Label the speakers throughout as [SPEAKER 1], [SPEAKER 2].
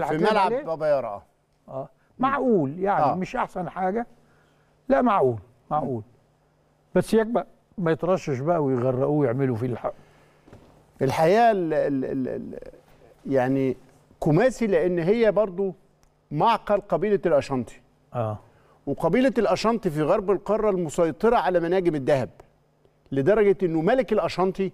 [SPEAKER 1] في ملعب
[SPEAKER 2] بابا يارا اه
[SPEAKER 1] اه معقول يعني آه. مش احسن حاجه
[SPEAKER 2] لا معقول معقول بس يكبأ ما يترشش بقى ويغرقوه ويعملوا فيه الحق الحقيقه الـ الـ الـ الـ يعني كوماسي لان هي برضو معقل قبيله الاشنطي اه وقبيله الاشنطي في غرب القاره المسيطره على مناجم الذهب لدرجه انه ملك الاشنطي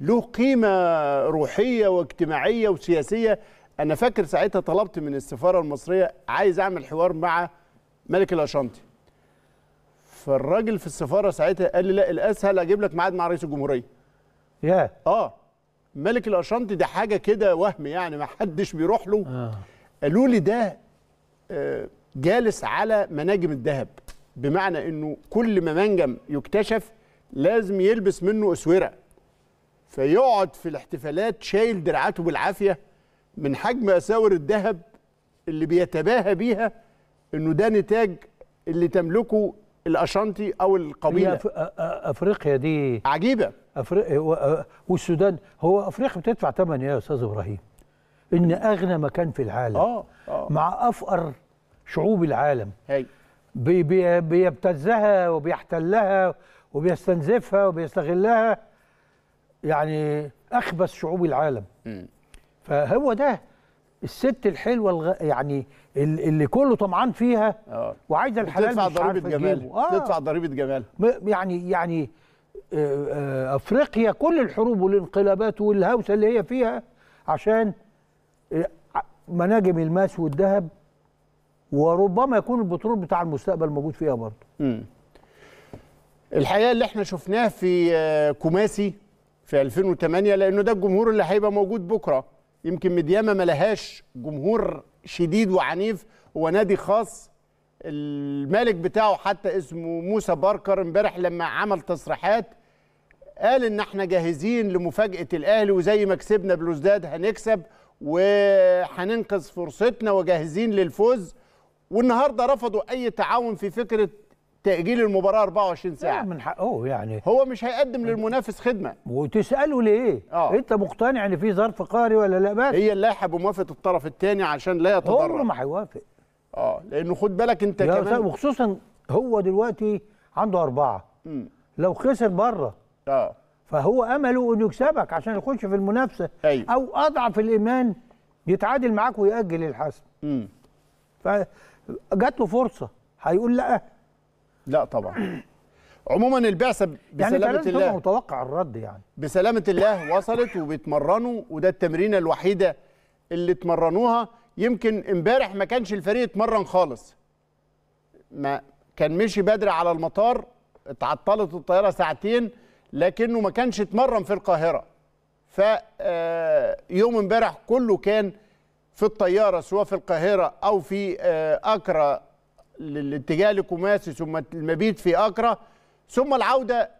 [SPEAKER 2] له قيمه روحيه واجتماعيه وسياسيه انا فاكر ساعتها طلبت من السفاره المصريه عايز اعمل حوار مع ملك الاشانتي فالراجل في السفاره ساعتها قال لي لا الاسهل اجيب لك ميعاد مع رئيس الجمهوريه يا yeah. اه ملك الاشانتي ده حاجه كده وهم يعني ما حدش بيروح له آه. قالوا لي ده آه، جالس على مناجم الذهب بمعنى انه كل ما منجم يكتشف لازم يلبس منه اسوره فيقعد في الاحتفالات شايل دراعاته بالعافيه من حجم اساور الذهب اللي بيتباهى بيها انه ده نتاج اللي تملكه الاشانتي او القبيله
[SPEAKER 1] افريقيا دي عجيبه افريقيا والسودان هو افريقيا بتدفع ثمن يا استاذ ابراهيم ان اغنى مكان في العالم آه آه مع افقر شعوب العالم هي. بي بي بيبتزها وبيحتلها وبيستنزفها وبيستغلها يعني اخبث شعوب العالم م. فهو ده الست الحلوه الغ... يعني اللي كله طمعان فيها آه. وعايزه الحلال تدفع آه. ضريبه جمال آه. تدفع ضريبه جمال يعني يعني آه، افريقيا كل الحروب والانقلابات والهوسه اللي هي فيها عشان مناجم الماس والذهب وربما يكون البترول بتاع المستقبل موجود فيها
[SPEAKER 2] برضه الحقيقه اللي احنا شفناه في كوماسي في 2008 لانه ده الجمهور اللي هيبقى موجود بكره يمكن مدياما ما لهاش جمهور شديد وعنيف هو نادي خاص المالك بتاعه حتى اسمه موسى باركر امبارح لما عمل تصريحات قال ان احنا جاهزين لمفاجاه الاهلي وزي ما كسبنا بلوزداد هنكسب وهننقذ فرصتنا وجاهزين للفوز والنهارده رفضوا اي تعاون في فكره تاجيل المباراه 24 ساعه من حقه يعني هو مش هيقدم للمنافس خدمه وتساله ليه أوه. انت مقتنع ان في ظرف قهري ولا لا بس هي اللائحه بموافقه الطرف الثاني عشان لا يتضرر هو ما هيوافق اه لانه خد بالك انت كمان وخصوصا
[SPEAKER 1] هو دلوقتي عنده اربعه م. لو خسر بره اه فهو امله انه يكسبك عشان يخش في المنافسه أيوه. او اضعف الايمان يتعادل معاك ويأجل الحسم امم فجات له فرصه هيقول لا
[SPEAKER 2] لا طبعا عموما البعثه يعني بسلامه يعني الله
[SPEAKER 1] متوقع الرد يعني
[SPEAKER 2] بسلامه الله وصلت وبيتمرنوا وده التمرينه الوحيده اللي اتمرنوها يمكن امبارح ما كانش الفريق اتمرن خالص ما كان مشي بدري على المطار اتعطلت الطياره ساعتين لكنه ما كانش اتمرن في القاهره ف آه، يوم امبارح كله كان في الطياره سواء في القاهره او في اكرا آه، للاتجاه لكوماسي ثم المبيت في اكرا ثم العودة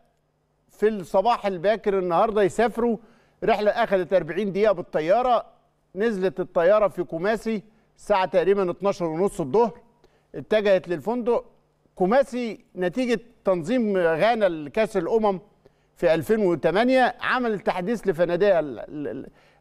[SPEAKER 2] في الصباح الباكر النهارده يسافروا رحلة أخذت 40 دقيقة بالطيارة نزلت الطيارة في كوماسي الساعة تقريبا 12 ونص الظهر اتجهت للفندق كوماسي نتيجة تنظيم غانا لكأس الأمم في 2008 عمل تحديث لفنادق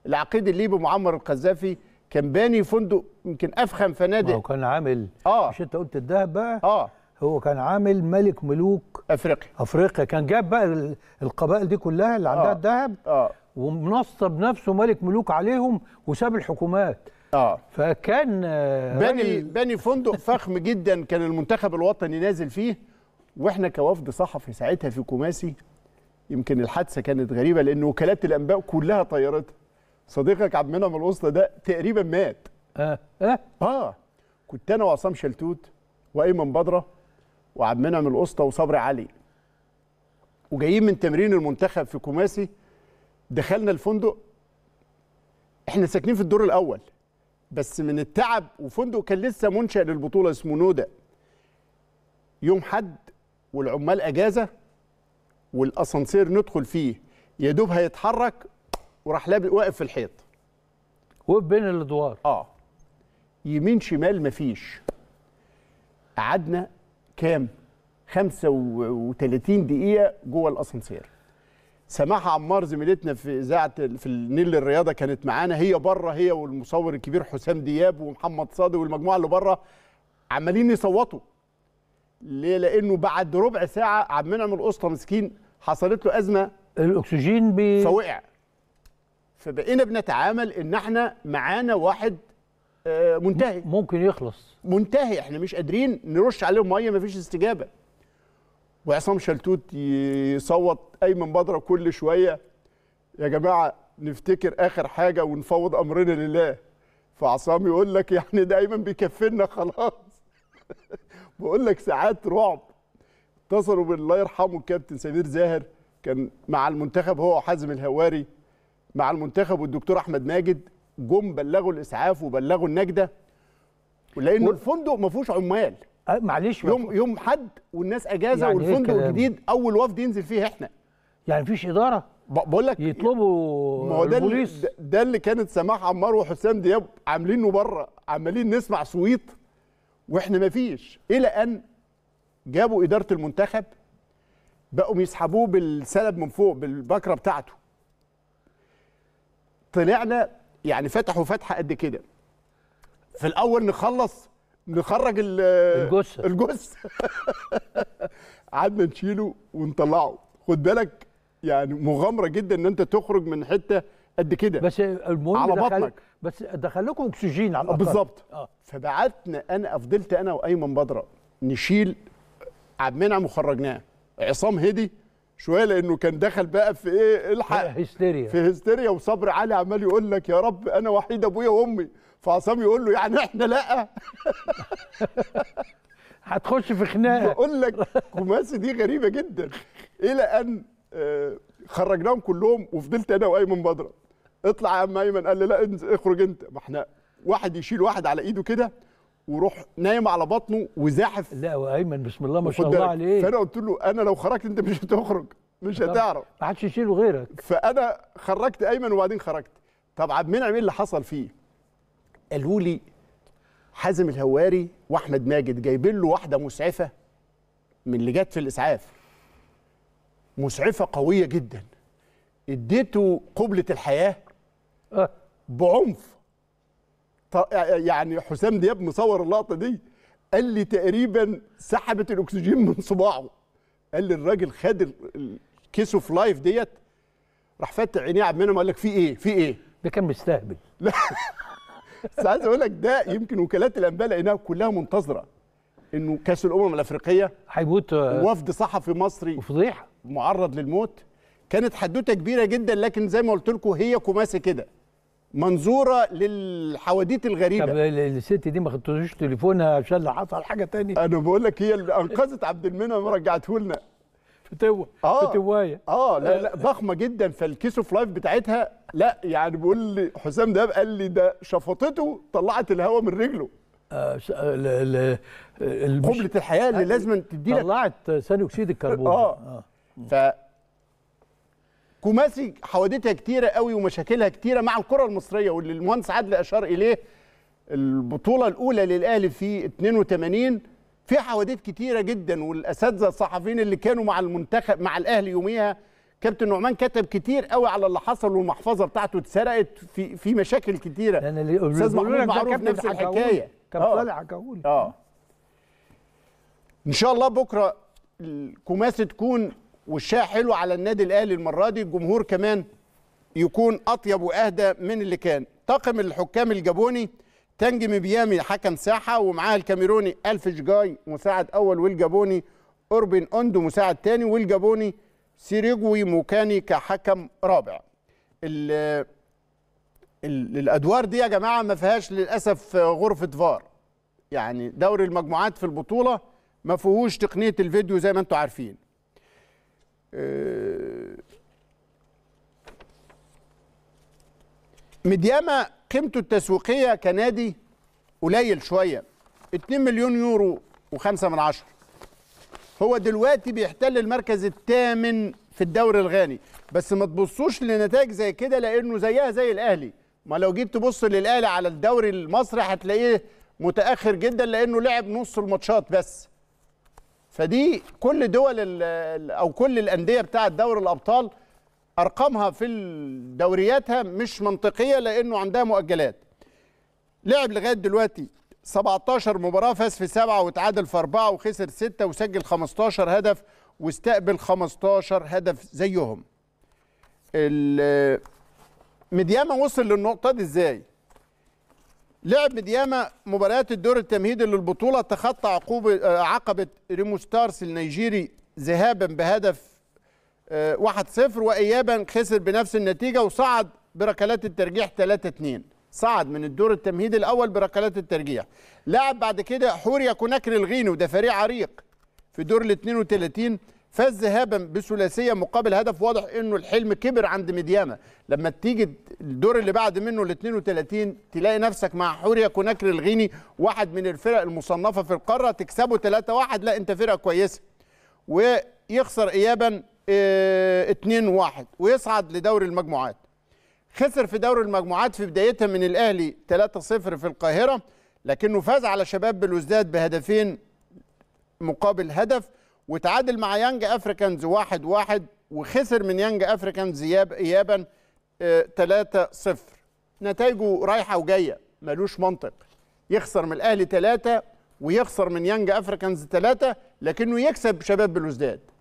[SPEAKER 2] العقيد الليبي معمر القذافي كان باني فندق يمكن افخم فنادق هو كان عامل اه مش انت قلت الذهب بقى اه هو كان
[SPEAKER 1] عامل ملك ملوك افريقيا افريقيا كان جاب بقى القبائل دي كلها اللي عندها آه. الذهب اه ومنصب نفسه ملك ملوك عليهم وساب الحكومات اه فكان باني
[SPEAKER 2] باني فندق فخم جدا كان المنتخب الوطني نازل فيه واحنا كوفد صحفي ساعتها في كوماسي يمكن الحادثه كانت غريبه لان وكالات الانباء كلها طيرتها صديقك عبد المنعم الوسطى ده تقريبا مات اه اه اه كنت انا وعصام شلتوت وايمن بدره وعبد المنعم الوسطى وصبري علي وجايين من تمرين المنتخب في كوماسي دخلنا الفندق احنا ساكنين في الدور الاول بس من التعب وفندق كان لسه منشأ للبطوله اسمه نودا يوم حد والعمال اجازه والاسانسير ندخل فيه يا دوب هيتحرك وراح واقف في الحيط وقف بين الادوار اه يمين شمال مفيش قعدنا كام 35 دقيقه جوه الاسانسير سماحه عمار زميلتنا في اذاعه في النيل الرياضه كانت معانا هي بره هي والمصور الكبير حسام دياب ومحمد صادق والمجموعه اللي بره عمالين يصوتوا ليه لانه بعد ربع ساعه عبد المنعم القسطى مسكين حصلت له ازمه الاكسجين بي فوقع فبقينا بنتعامل ان احنا معانا واحد آه، منتهي ممكن يخلص منتهي احنا مش قادرين نرش عليه ميه مفيش استجابه وعصام شلتوت يصوت ايمن بدره كل شويه يا جماعه نفتكر اخر حاجه ونفوض امرنا لله فعصام يقول لك يعني ده ايمن بيكفلنا خلاص بقول لك ساعات رعب اتصلوا بالله يرحمه الكابتن سمير زاهر كان مع المنتخب هو وحازم الهواري مع المنتخب والدكتور احمد ماجد جم بلغوا الاسعاف وبلغوا النجده لانه و... الفندق ما فيهوش عمال أه، معلش يوم يوم حد والناس اجازه يعني إيه والفندق جديد اول وفد ينزل فيه احنا يعني مفيش اداره بقول لك يطلبوا ما هو ده البوليس ده, ده اللي كانت سماح عمار وحسام دياب عاملينه بره عمالين نسمع صويت واحنا ما فيش الى ان جابوا اداره المنتخب بقوا يسحبوه بالسلب من فوق بالبكره بتاعته طلعنا يعني فتحوا فتحه قد كده في الاول نخلص نخرج الجثه الجثه قعدنا نشيله ونطلعه خد بالك يعني مغامره جدا ان انت تخرج من حته قد كده بس المهم على بطنك بس دخل لكم اكسجين على الاقل بالظبط آه. فبعتنا انا فضلت انا وايمن بدره نشيل عبد المنعم وخرجناه عصام هدي شويه لانه كان دخل بقى في ايه الحق هستيريا في هستيريا وصبر علي عمال يقول لك يا رب انا وحيد ابويا وامي فعصام يقول له يعني احنا لا هتخش في خناقه بقول لك خماسي دي غريبه جدا الى ان آه، خرجناهم كلهم وفضلت انا وايمن بدره اطلع يا عم ايمن قال لي لا اخرج انت ما احنا واحد يشيل واحد على ايده كده وروح نايم على بطنه وزاحف لا وايمن بسم الله ما شاء الله عليه فانا قلت له انا لو خرجت انت مش هتخرج مش هتعرف ما حدش يشيله غيرك فانا خرجت ايمن وبعدين خرجت طب عبد المنعم ايه اللي حصل فيه؟ قالوا لي حازم الهواري واحمد ماجد جايبين له واحده مسعفه من اللي جت في الاسعاف مسعفه قويه جدا اديته قبله الحياه آه. بعنف يعني حسام دياب مصور اللقطه دي قال لي تقريبا سحبت الاكسجين من صباعه قال لي الراجل خد الكيس اوف لايف ديت راح فاتح عينيه عبد المنعم قال لك في ايه في ايه ده كان مستهبل لا بس عايز اقول لك ده يمكن وكالات الانباء لقيناها كلها منتظره انه كاس الامم الافريقيه هيموت آه، وفد صحفي مصري وفضيحه معرض للموت كانت حدوته كبيره جدا لكن زي ما قلت لكم هي كوماسه كده منظوره للحواديت الغريبه طب
[SPEAKER 1] الست دي ما خدتوش تليفونها عشان لو حصل حاجه تاني انا بقول
[SPEAKER 2] لك هي اللي انقذت عبد المنعم ورجعته لنا فتوة آه فتواية اه لا لا ضخمه جدا فالكيس اوف لايف بتاعتها لا يعني بيقول لي حسام ده قال لي ده شفطته طلعت الهواء من رجله آه,
[SPEAKER 1] آه،, آه،
[SPEAKER 2] قبله الحياه اللي آه، لازم لك طلعت ثاني اكسيد الكربون اه, آه. ف كوماسي حوادثها كتيره قوي ومشاكلها كتيره مع الكره المصريه واللي المهندس عادل اشار اليه البطوله الاولى للاهلي في 82 في حوادث كتيره جدا والاساتذه الصحفيين اللي كانوا مع المنتخب مع الاهلي يوميها كابتن نعمان كتب كتير قوي على اللي حصل والمحفظه بتاعته اتسرقت في في مشاكل كتيره يعني اللي استاذ محمود معروف نفس الحكايه كان طالع
[SPEAKER 1] آه. اه
[SPEAKER 2] ان شاء الله بكره الكوماسي تكون والشاي حلو على النادي الاهلي المره دي الجمهور كمان يكون اطيب واهدى من اللي كان طاقم الحكام الجابوني تنجم مبيامي حكم ساحه ومعاه الكاميروني الف جاي مساعد اول والجابوني اوربن اوندو مساعد ثاني والجابوني سيريجوي موكاني كحكم رابع الـ الـ الادوار دي يا جماعه ما فيهاش للاسف غرفه فار يعني دوري المجموعات في البطوله ما فيهوش تقنيه الفيديو زي ما انتم عارفين آه، مدياما قيمته التسويقيه كنادي قليل شويه 2 مليون يورو و5 من عشر هو دلوقتي بيحتل المركز الثامن في الدوري الغاني بس ما تبصوش لنتائج زي كده لانه زيها زي الاهلي ما لو جيت تبص للاهلي على الدوري المصري هتلاقيه متاخر جدا لانه لعب نص الماتشات بس فدي كل دول او كل الانديه بتاعه دوري الابطال ارقامها في دورياتها مش منطقيه لانه عندها مؤجلات لعب لغايه دلوقتي 17 مباراه فاز في سبعه وتعادل في اربعه وخسر سته وسجل 15 هدف واستقبل 15 هدف زيهم مدياما وصل للنقطه دي ازاي لعب مدياما مباريات الدور التمهيدي للبطوله تخطى عقوبه آه، عقبه ريمو ستارس النيجيري ذهابا بهدف 1-0 آه، وايابا خسر بنفس النتيجه وصعد بركلات الترجيح 3-2 صعد من الدور التمهيدي الاول بركلات الترجيح لعب بعد كده حوريا كوناكري الغينو ده فريق عريق في دور ال 32 فاز ذهابا بثلاثيه مقابل هدف واضح انه الحلم كبر عند ميدياما لما تيجي الدور اللي بعد منه ال 32 تلاقي نفسك مع حوريا كوناكري الغيني واحد من الفرق المصنفه في القاره تكسبه 3-1 لا انت فرقه كويسه ويخسر ايابا 2-1 آه، ويصعد لدوري المجموعات خسر في دوري المجموعات في بدايتها من الاهلي 3-0 في القاهره لكنه فاز على شباب بلوزداد بهدفين مقابل هدف وتعادل مع يانج افريكانز واحد واحد وخسر من يانج افريكانز ايابا 3 0 نتائجه رايحه وجايه ملوش منطق يخسر من الاهلي ثلاثه ويخسر من يانج افريكانز ثلاثه لكنه يكسب شباب بلوزداد